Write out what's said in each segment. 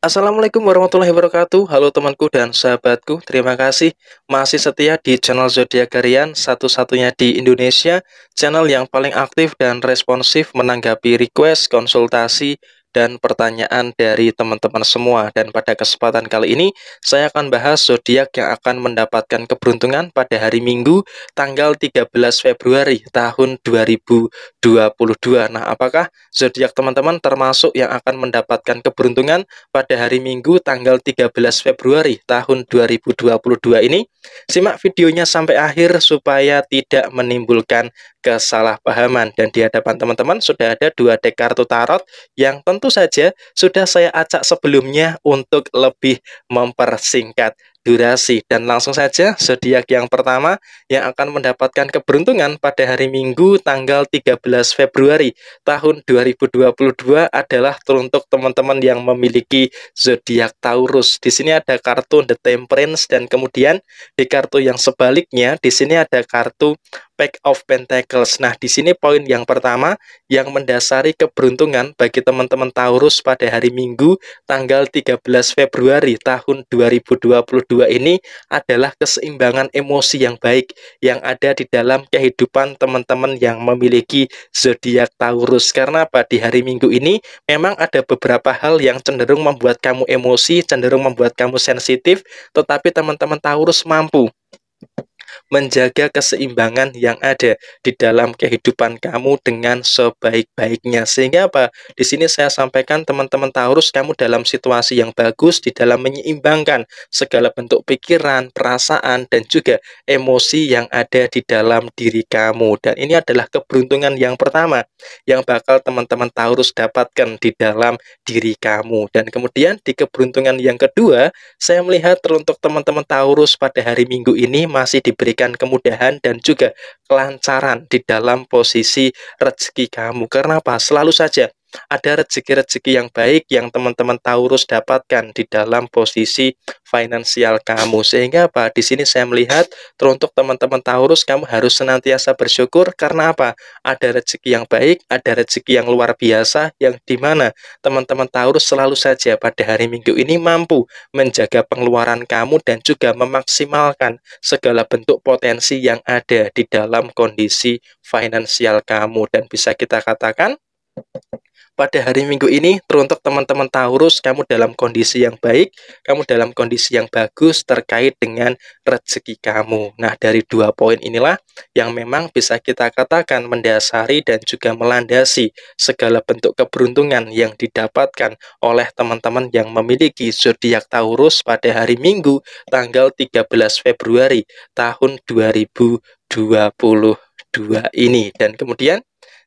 Assalamualaikum warahmatullahi wabarakatuh. Halo temanku dan sahabatku. Terima kasih masih setia di channel Zodiak Garian satu-satunya di Indonesia, channel yang paling aktif dan responsif menanggapi request, konsultasi, dan pertanyaan dari teman-teman semua. Dan pada kesempatan kali ini, saya akan bahas zodiak yang akan mendapatkan keberuntungan pada hari Minggu, tanggal 13 Februari tahun 2022. Nah, apakah zodiak teman-teman termasuk yang akan mendapatkan keberuntungan pada hari Minggu, tanggal 13 Februari tahun 2022 ini? Simak videonya sampai akhir supaya tidak menimbulkan kesalahpahaman. Dan di hadapan teman-teman sudah ada dua dek kartu tarot yang tentu saja sudah saya acak sebelumnya untuk lebih mempersingkat durasi. Dan langsung saja zodiak yang pertama yang akan mendapatkan keberuntungan pada hari Minggu tanggal 13 Februari tahun 2022 adalah teruntuk teman-teman yang memiliki zodiak Taurus. Di sini ada kartu The Temperance dan kemudian di kartu yang sebaliknya di sini ada kartu pack of pentacles. Nah, di sini poin yang pertama yang mendasari keberuntungan bagi teman-teman Taurus pada hari Minggu tanggal 13 Februari tahun 2022 ini adalah keseimbangan emosi yang baik yang ada di dalam kehidupan teman-teman yang memiliki zodiak Taurus. Karena pada hari Minggu ini memang ada beberapa hal yang cenderung membuat kamu emosi, cenderung membuat kamu sensitif, tetapi teman-teman Taurus mampu menjaga keseimbangan yang ada di dalam kehidupan kamu dengan sebaik-baiknya. Sehingga apa? Di sini saya sampaikan teman-teman Taurus kamu dalam situasi yang bagus di dalam menyeimbangkan segala bentuk pikiran, perasaan dan juga emosi yang ada di dalam diri kamu. Dan ini adalah keberuntungan yang pertama yang bakal teman-teman Taurus dapatkan di dalam diri kamu. Dan kemudian di keberuntungan yang kedua, saya melihat teruntuk teman-teman Taurus pada hari Minggu ini masih diberikan memberikan kemudahan dan juga kelancaran di dalam posisi rezeki kamu. Karena apa? Selalu saja ada rezeki-rezeki yang baik yang teman-teman Taurus dapatkan di dalam posisi finansial kamu. Sehingga apa? Di sini saya melihat teruntuk teman-teman Taurus kamu harus senantiasa bersyukur karena apa? Ada rezeki yang baik, ada rezeki yang luar biasa yang dimana teman-teman Taurus selalu saja pada hari Minggu ini mampu menjaga pengeluaran kamu dan juga memaksimalkan segala bentuk potensi yang ada di dalam kondisi finansial kamu dan bisa kita katakan pada hari Minggu ini, teruntuk teman-teman Taurus, kamu dalam kondisi yang baik, kamu dalam kondisi yang bagus terkait dengan rezeki kamu. Nah, dari dua poin inilah yang memang bisa kita katakan mendasari dan juga melandasi segala bentuk keberuntungan yang didapatkan oleh teman-teman yang memiliki zodiak Taurus pada hari Minggu, tanggal 13 Februari tahun 2022 ini. Dan kemudian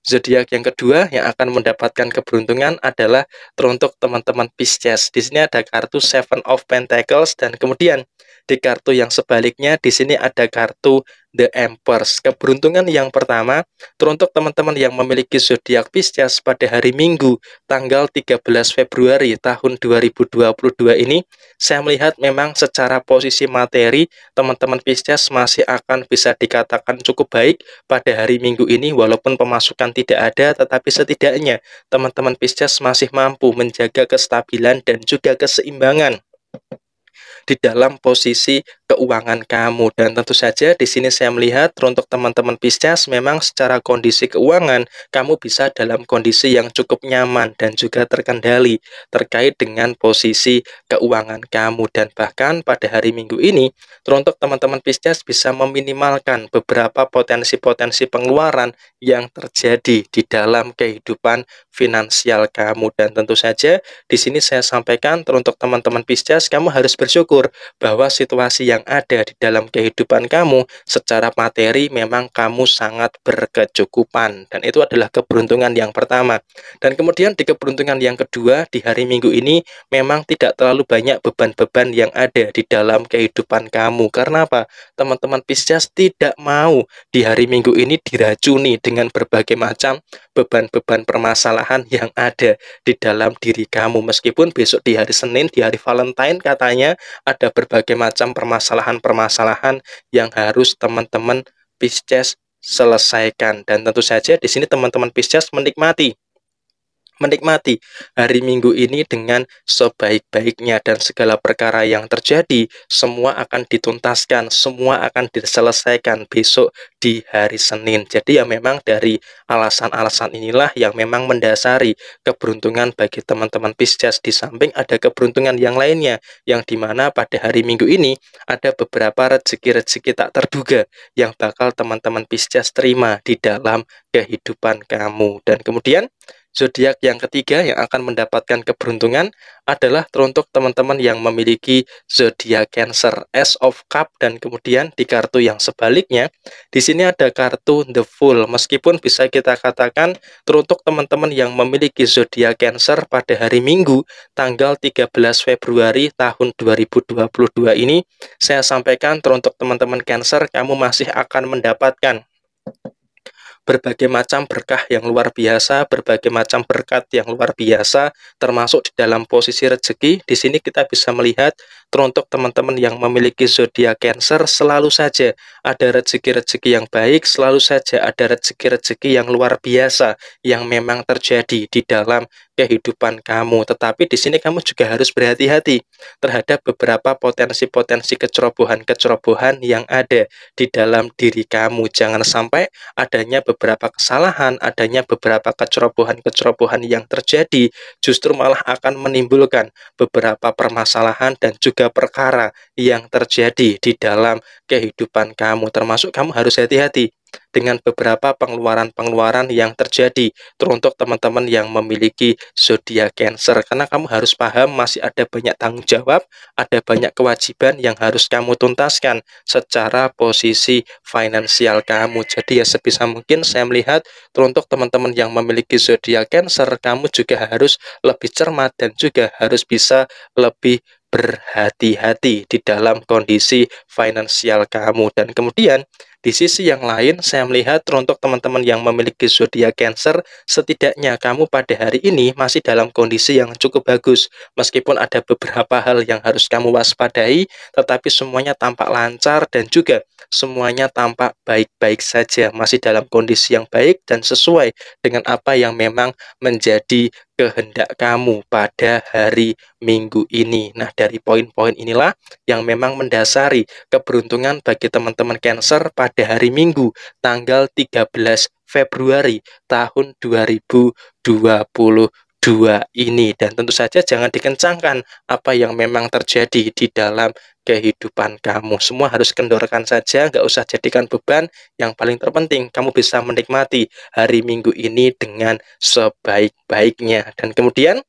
zodiak yang kedua yang akan mendapatkan keberuntungan adalah teruntuk teman-teman Pisces. Di sini ada kartu Seven of Pentacles dan kemudian di kartu yang sebaliknya, di sini ada kartu The Empress. Keberuntungan yang pertama, teruntuk teman-teman yang memiliki zodiak Pisces pada hari Minggu, tanggal 13 Februari tahun 2022 ini, saya melihat memang secara posisi materi, teman-teman Pisces masih akan bisa dikatakan cukup baik pada hari Minggu ini, walaupun pemasukan tidak ada, tetapi setidaknya teman-teman Pisces masih mampu menjaga kestabilan dan juga keseimbangan di dalam posisi keuangan kamu. Dan tentu saja di sini saya melihat untuk teman-teman Pisces memang secara kondisi keuangan kamu bisa dalam kondisi yang cukup nyaman dan juga terkendali terkait dengan posisi keuangan kamu. Dan bahkan pada hari Minggu ini untuk teman-teman Pisces bisa meminimalkan beberapa potensi-potensi pengeluaran yang terjadi di dalam kehidupan finansial kamu. Dan tentu saja di sini saya sampaikan untuk teman-teman Pisces kamu harus bersyukur bahwa situasi yang yang ada di dalam kehidupan kamu secara materi memang kamu sangat berkecukupan dan itu adalah keberuntungan yang pertama. Dan kemudian di keberuntungan yang kedua di hari Minggu ini memang tidak terlalu banyak beban-beban yang ada di dalam kehidupan kamu. Karena apa? Teman-teman Pisces tidak mau di hari Minggu ini diracuni dengan berbagai macam beban-beban permasalahan yang ada di dalam diri kamu. Meskipun besok di hari Senin, di hari Valentine katanya ada berbagai macam permasalahan-permasalahan yang harus teman-teman Pisces selesaikan. Dan tentu saja di sini teman-teman Pisces menikmati menikmati hari Minggu ini dengan sebaik-baiknya dan segala perkara yang terjadi semua akan dituntaskan, semua akan diselesaikan besok di hari Senin. Jadi ya memang dari alasan-alasan inilah yang memang mendasari keberuntungan bagi teman-teman Pisces di samping ada keberuntungan yang lainnya yang dimana pada hari Minggu ini ada beberapa rezeki-rezeki tak terduga yang bakal teman-teman Pisces terima di dalam kehidupan kamu dan kemudian zodiak yang ketiga yang akan mendapatkan keberuntungan adalah teruntuk teman-teman yang memiliki zodiak Cancer, S of Cup dan kemudian di kartu yang sebaliknya di sini ada kartu The Fool. Meskipun bisa kita katakan teruntuk teman-teman yang memiliki zodiak Cancer pada hari Minggu tanggal 13 Februari tahun 2022 ini saya sampaikan teruntuk teman-teman Cancer kamu masih akan mendapatkan berbagai macam berkah yang luar biasa, berbagai macam berkat yang luar biasa, termasuk di dalam posisi rezeki. Di sini kita bisa melihat Teruntuk teman-teman yang memiliki zodiak Cancer, selalu saja ada rezeki-rezeki yang baik, selalu saja ada rezeki-rezeki yang luar biasa yang memang terjadi di dalam kehidupan kamu. Tetapi di sini kamu juga harus berhati-hati terhadap beberapa potensi-potensi kecerobohan-kecerobohan yang ada di dalam diri kamu. Jangan sampai adanya beberapa kesalahan, adanya beberapa kecerobohan-kecerobohan yang terjadi justru malah akan menimbulkan beberapa permasalahan dan juga tiga perkara yang terjadi di dalam kehidupan kamu, termasuk kamu harus hati-hati dengan beberapa pengeluaran-pengeluaran yang terjadi teruntuk teman-teman yang memiliki zodiak Cancer karena kamu harus paham masih ada banyak tanggung jawab, ada banyak kewajiban yang harus kamu tuntaskan secara posisi finansial kamu. Jadi ya sebisa mungkin saya melihat teruntuk teman-teman yang memiliki zodiak Cancer kamu juga harus lebih cermat dan juga harus bisa lebih berhati-hati di dalam kondisi finansial kamu dan kemudian di sisi yang lain, saya melihat untuk teman-teman yang memiliki zodiak Cancer, setidaknya kamu pada hari ini masih dalam kondisi yang cukup bagus. Meskipun ada beberapa hal yang harus kamu waspadai, tetapi semuanya tampak lancar dan juga semuanya tampak baik-baik saja, masih dalam kondisi yang baik dan sesuai dengan apa yang memang menjadi kehendak kamu pada hari Minggu ini. Nah, dari poin-poin inilah yang memang mendasari keberuntungan bagi teman-teman Cancer pada pada hari Minggu tanggal 13 Februari tahun 2022 ini dan tentu saja jangan dikencangkan apa yang memang terjadi di dalam kehidupan kamu semua harus kendorkan saja nggak usah jadikan beban yang paling terpenting kamu bisa menikmati hari Minggu ini dengan sebaik-baiknya dan kemudian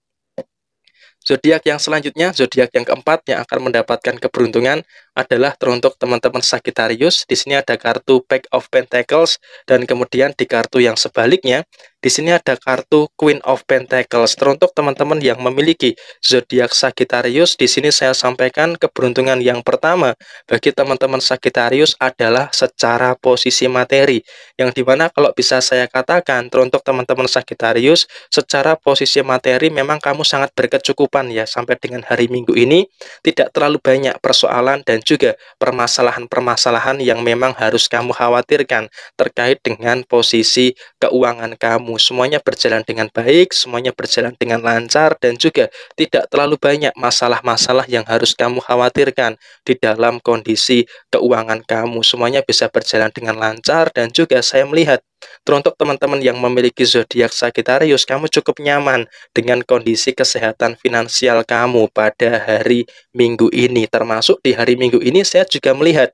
zodiak yang selanjutnya zodiak yang keempat yang akan mendapatkan keberuntungan adalah teruntuk teman-teman Sagittarius. Di sini ada kartu Pack of Pentacles dan kemudian di kartu yang sebaliknya di sini ada kartu Queen of Pentacles. Teruntuk teman-teman yang memiliki zodiak Sagittarius, di sini saya sampaikan keberuntungan yang pertama bagi teman-teman Sagittarius adalah secara posisi materi. Yang dimana kalau bisa saya katakan teruntuk teman-teman Sagittarius secara posisi materi memang kamu sangat berkecukupan ya sampai dengan hari Minggu ini tidak terlalu banyak persoalan dan juga permasalahan-permasalahan yang memang harus kamu khawatirkan terkait dengan posisi keuangan kamu. Semuanya berjalan dengan baik, semuanya berjalan dengan lancar, dan juga tidak terlalu banyak masalah-masalah yang harus kamu khawatirkan di dalam kondisi keuangan kamu. Semuanya bisa berjalan dengan lancar, dan juga saya melihat Teruntuk teman-teman yang memiliki zodiak Sagittarius, kamu cukup nyaman dengan kondisi kesehatan finansial kamu pada hari Minggu ini. Termasuk di hari Minggu ini saya juga melihat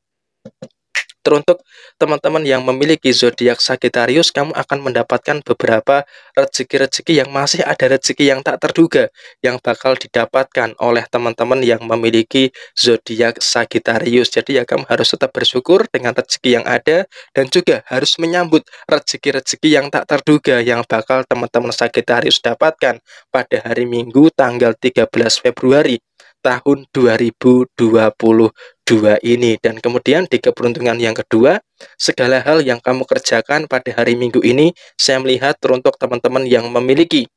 Teruntuk teman-teman yang memiliki zodiak Sagittarius, kamu akan mendapatkan beberapa rezeki-rezeki yang masih ada rezeki yang tak terduga yang bakal didapatkan oleh teman-teman yang memiliki zodiak Sagittarius. Jadi ya kamu harus tetap bersyukur dengan rezeki yang ada dan juga harus menyambut rezeki-rezeki yang tak terduga yang bakal teman-teman Sagittarius dapatkan pada hari Minggu tanggal 13 Februari tahun 2022 ini. Dan kemudian di keberuntungan yang kedua, segala hal yang kamu kerjakan pada hari Minggu ini, saya melihat teruntuk teman-teman yang memiliki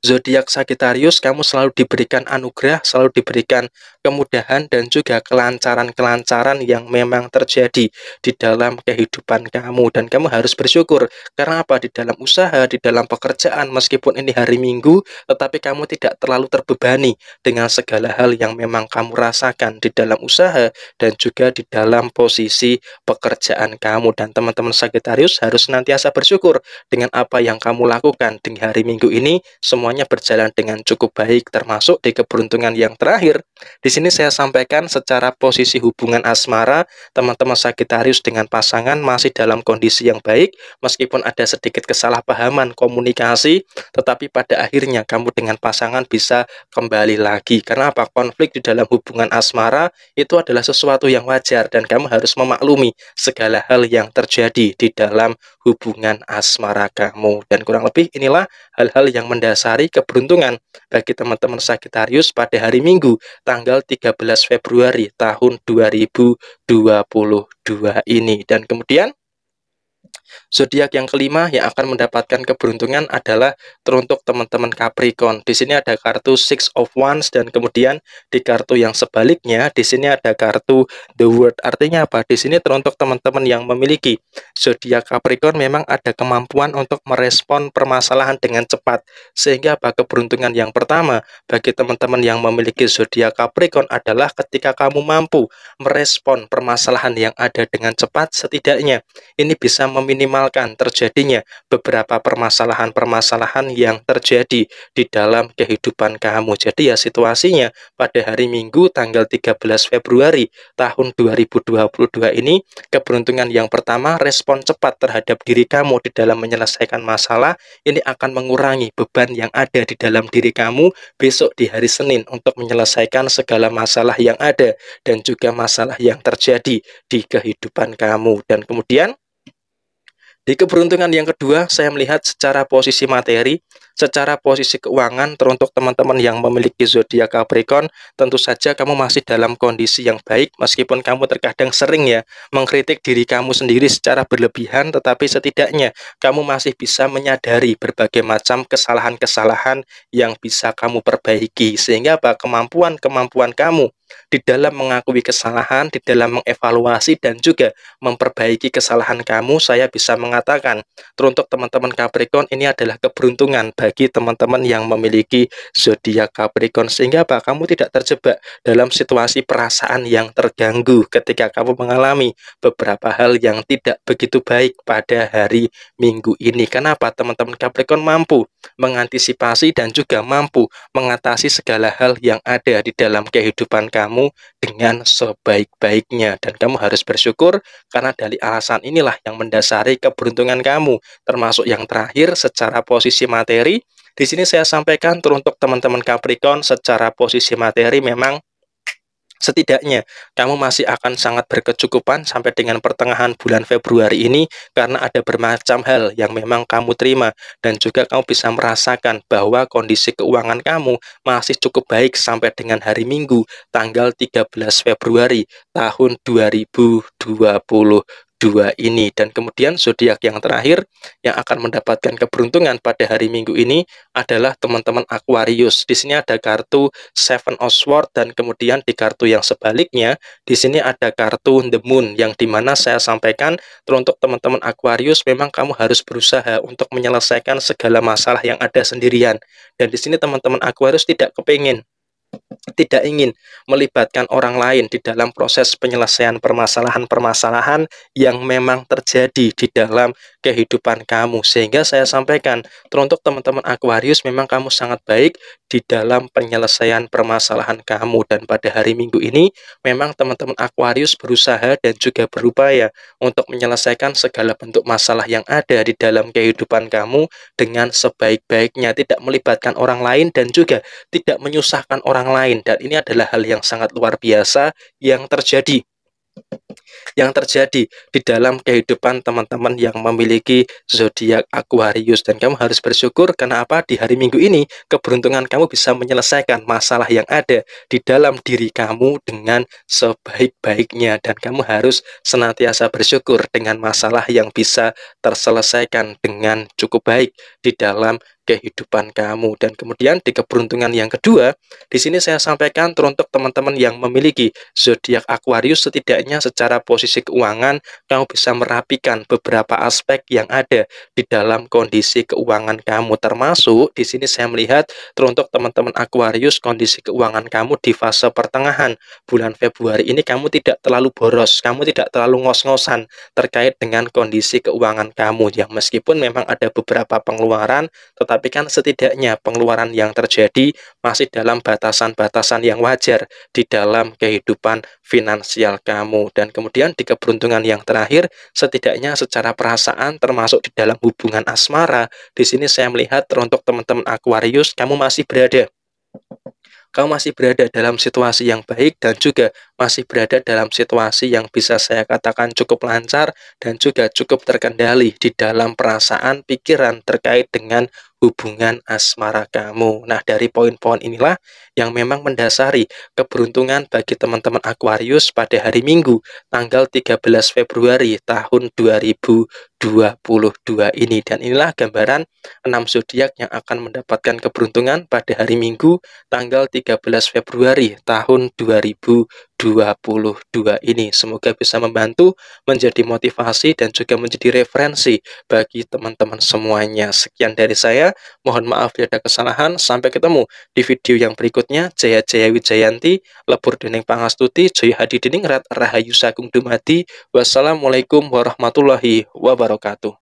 zodiak Sagittarius kamu selalu diberikan anugerah, selalu diberikan kemudahan dan juga kelancaran-kelancaran yang memang terjadi di dalam kehidupan kamu dan kamu harus bersyukur karena apa di dalam usaha, di dalam pekerjaan meskipun ini hari Minggu tetapi kamu tidak terlalu terbebani dengan segala hal yang memang kamu rasakan di dalam usaha dan juga di dalam posisi pekerjaan kamu dan teman-teman Sagittarius harus senantiasa bersyukur dengan apa yang kamu lakukan di hari Minggu ini semua semuanya berjalan dengan cukup baik termasuk di keberuntungan yang terakhir. Di sini saya sampaikan secara posisi hubungan asmara teman-teman Sagittarius dengan pasangan masih dalam kondisi yang baik meskipun ada sedikit kesalahpahaman komunikasi tetapi pada akhirnya kamu dengan pasangan bisa kembali lagi. Karena apa? Konflik di dalam hubungan asmara itu adalah sesuatu yang wajar dan kamu harus memaklumi segala hal yang terjadi di dalam hubungan asmara kamu dan kurang lebih inilah hal-hal yang mendasari mencari keberuntungan bagi teman-teman Sagittarius pada hari Minggu tanggal 13 Februari tahun 2022 ini. Dan kemudian Zodiak yang kelima yang akan mendapatkan keberuntungan adalah teruntuk teman-teman Capricorn. Di sini ada kartu Six of Wands dan kemudian di kartu yang sebaliknya di sini ada kartu The World. Artinya apa? Di sini teruntuk teman-teman yang memiliki zodiak Capricorn memang ada kemampuan untuk merespon permasalahan dengan cepat. Sehingga apa keberuntungan yang pertama bagi teman-teman yang memiliki zodiak Capricorn adalah ketika kamu mampu merespon permasalahan yang ada dengan cepat setidaknya ini bisa memin meminimalkan terjadinya beberapa permasalahan-permasalahan yang terjadi di dalam kehidupan kamu. Jadi ya situasinya pada hari Minggu tanggal 13 Februari tahun 2022 ini keberuntungan yang pertama respon cepat terhadap diri kamu di dalam menyelesaikan masalah ini akan mengurangi beban yang ada di dalam diri kamu besok di hari Senin untuk menyelesaikan segala masalah yang ada dan juga masalah yang terjadi di kehidupan kamu dan kemudian di keberuntungan yang kedua, saya melihat secara posisi materi, secara posisi keuangan teruntuk teman-teman yang memiliki zodiak Capricorn tentu saja kamu masih dalam kondisi yang baik meskipun kamu terkadang sering ya mengkritik diri kamu sendiri secara berlebihan tetapi setidaknya kamu masih bisa menyadari berbagai macam kesalahan-kesalahan yang bisa kamu perbaiki sehingga apa kemampuan-kemampuan kamu di dalam mengakui kesalahan, di dalam mengevaluasi dan juga memperbaiki kesalahan kamu, saya bisa mengatakan teruntuk teman-teman Capricorn ini adalah keberuntungan bagi bagi teman-teman yang memiliki zodiak Capricorn sehingga apa kamu tidak terjebak dalam situasi perasaan yang terganggu ketika kamu mengalami beberapa hal yang tidak begitu baik pada hari Minggu ini. Kenapa teman-teman Capricorn mampu mengantisipasi dan juga mampu mengatasi segala hal yang ada di dalam kehidupan kamu dengan sebaik-baiknya dan kamu harus bersyukur karena dari alasan inilah yang mendasari keberuntungan kamu termasuk yang terakhir secara posisi materi di sini saya sampaikan teruntuk teman-teman Capricorn secara posisi materi memang Setidaknya, kamu masih akan sangat berkecukupan sampai dengan pertengahan bulan Februari ini karena ada bermacam hal yang memang kamu terima dan juga kamu bisa merasakan bahwa kondisi keuangan kamu masih cukup baik sampai dengan hari Minggu tanggal 13 Februari tahun 2020 dua ini dan kemudian zodiak yang terakhir yang akan mendapatkan keberuntungan pada hari Minggu ini adalah teman-teman Aquarius. Di sini ada kartu Seven of Swords dan kemudian di kartu yang sebaliknya di sini ada kartu The Moon yang dimana saya sampaikan untuk teman-teman Aquarius memang kamu harus berusaha untuk menyelesaikan segala masalah yang ada sendirian dan di sini teman-teman Aquarius tidak kepingin tidak ingin melibatkan orang lain di dalam proses penyelesaian permasalahan-permasalahan yang memang terjadi di dalam kehidupan kamu. Sehingga saya sampaikan, teruntuk teman-teman Aquarius memang kamu sangat baik di dalam penyelesaian permasalahan kamu. Dan pada hari Minggu ini, memang teman-teman Aquarius berusaha dan juga berupaya untuk menyelesaikan segala bentuk masalah yang ada di dalam kehidupan kamu dengan sebaik-baiknya, tidak melibatkan orang lain dan juga tidak menyusahkan orang orang lain dan ini adalah hal yang sangat luar biasa yang terjadi yang terjadi di dalam kehidupan teman-teman yang memiliki zodiak Aquarius dan kamu harus bersyukur karena apa di hari Minggu ini keberuntungan kamu bisa menyelesaikan masalah yang ada di dalam diri kamu dengan sebaik-baiknya dan kamu harus senantiasa bersyukur dengan masalah yang bisa terselesaikan dengan cukup baik di dalam kehidupan kamu. Dan kemudian di keberuntungan yang kedua, di sini saya sampaikan teruntuk teman-teman yang memiliki zodiak Aquarius setidaknya secara posisi keuangan kamu bisa merapikan beberapa aspek yang ada di dalam kondisi keuangan kamu. Termasuk di sini saya melihat teruntuk teman-teman Aquarius kondisi keuangan kamu di fase pertengahan bulan Februari ini kamu tidak terlalu boros, kamu tidak terlalu ngos-ngosan terkait dengan kondisi keuangan kamu yang meskipun memang ada beberapa pengeluaran tetapi kan setidaknya pengeluaran yang terjadi masih dalam batasan-batasan yang wajar di dalam kehidupan finansial kamu. Dan kemudian di keberuntungan yang terakhir, setidaknya secara perasaan termasuk di dalam hubungan asmara, di sini saya melihat untuk teman-teman Aquarius, kamu masih berada kamu masih berada dalam situasi yang baik dan juga masih berada dalam situasi yang bisa saya katakan cukup lancar dan juga cukup terkendali di dalam perasaan pikiran terkait dengan hubungan asmara kamu. Nah, dari poin-poin inilah yang memang mendasari keberuntungan bagi teman-teman Aquarius pada hari Minggu, tanggal 13 Februari tahun 2022 ini. Dan inilah gambaran 6 zodiak yang akan mendapatkan keberuntungan pada hari Minggu, tanggal 13 Februari tahun 2022 22 ini. Semoga bisa membantu menjadi motivasi dan juga menjadi referensi bagi teman-teman semuanya. Sekian dari saya, mohon maaf jika ya ada kesalahan. Sampai ketemu di video yang berikutnya. Jaya Jaya Wijayanti, Lebur Dening Pangastuti, Joy Hadi Rat, Rahayu Sagung Dumadi. Wassalamualaikum warahmatullahi wabarakatuh.